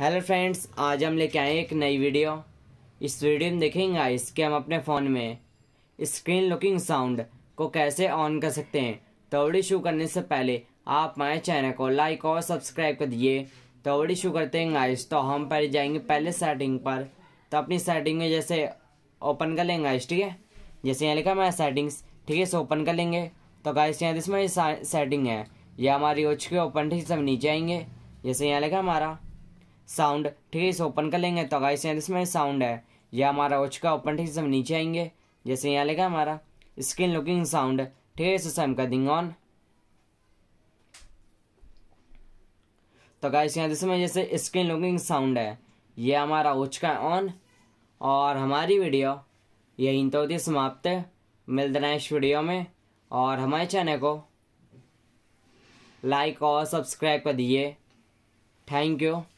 hello friends आज हम लेके आए एक नई वीडियो इस वीडियो में देखेंगे गाइस कि हम अपने फ़ोन में स्क्रीन लुकिंग साउंड को कैसे ऑन कर सकते हैं तो वीडियो शुरू करने से पहले आप हमारे चैनल को लाइक और सब्सक्राइब कर दिए तो वीडियो शुरू करते हैं गाइस तो हम पहले जाएंगे पहले सेटिंग पर तो अपनी सेटिंग में जैसे ओपन कर लेंगे गाइस ठीक है जैसे यहाँ लिखा हमारे सेटिंग्स ठीक है इसे ओपन कर लेंगे तो गाइस यहाँ जिसमें सेटिंग है या हमारी ओच के ओपन ठीक से हम नीचे आएंगे जैसे यहाँ लिखा हमारा साउंड ठीक है इसे ओपन कर लेंगे तो गाइस यहाँ इसमें साउंड है यह हमारा हो चुका ओपन ठीक है हम नीचे आएंगे जैसे यहाँ लेगा हमारा स्क्रीन लुकिंग साउंड ठीक है इसे हम कर देंगे ऑन तो गाइस यहाँ इसमें जैसे स्क्रीन लुकिंग साउंड है ये हमारा हो चुका है ऑन और हमारी वीडियो यहीं तो होती है समाप्त मिलते हैं इस वीडियो में और हमारे चैनल को लाइक और सब्सक्राइब कर दिए थैंक यू